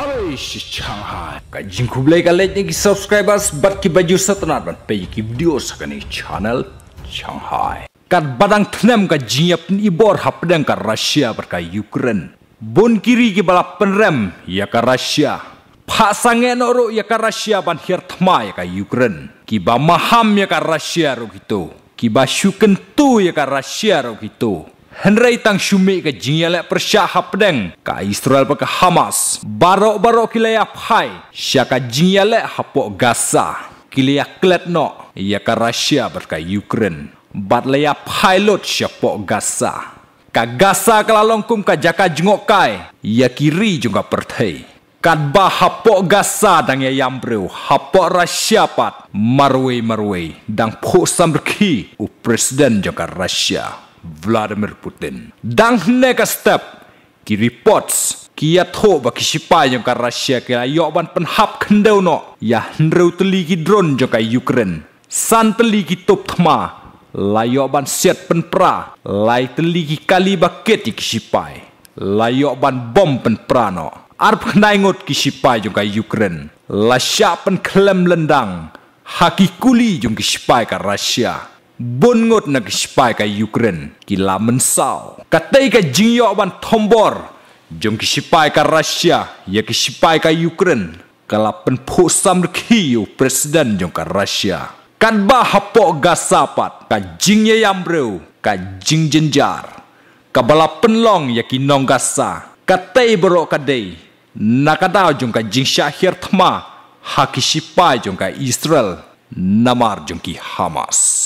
Arish Shanghai. Kajin kublai ka lejne ki subscribers bat ki baju satanar bat peji ki video sakani channel Shanghai. Kar badang thnem ka jin apn ibor hapdang ka Russia bar ka Ukraine. Bon kiri ki bala penrem ya ka Russia. Pasang enoro ya ka Russia ban hir thma ya ka Ukraine. Ki ba maham ya ka Russia ro gitu. Ki ba syukentu ya ka Russia ro gitu. Henry tang shumi ke jingyalak persyak hapdeng ka Israel pe Hamas. Barok-barok kilaya pahai. Syaka jingyalak hapok Gaza. klet kletno. Ia ke Rusia berka Ukraine. bat Batlaya pilot syapok Gaza. Ka Gaza kelalongkum ka jaka jengok kai. Ia kiri juga pertai. Kadba hapok gasa dang ya yambreu hapok Rusia pat marwei marwei dang pok samrki u presiden jaka Rusia. Vladimir Putin. Dang next step, ki reports, ki ya tho ba ki sipa yang ka Russia ki la yo ban pen hap kendau no, ya hendreu teli ki drone jo ka Ukraine. San teli ki top thma, la yo ban set pen pra, la teli ki kali ba ket ki sipa. La yo ban bom pen pra no. Arp kenai ngot ki sipa jo ka Ukraine. La sya pen klem lendang, haki kuli jo ki sipa ka Russia bon ngot nak spy ka Ukraine ki la men sao katai ka jingyo ban thombor jong ki spy ka Russia ya ki spy ka Ukraine kala pen pho sam ki yo presiden jong ka Russia kan ba hapo gasapat ka jingye yambreu ka jing jenjar ka bala penlong ya ki nong gasa katai bro kadai nakata jong ka jing syahir thma hakishipai jong ka Israel namar jong ki Hamas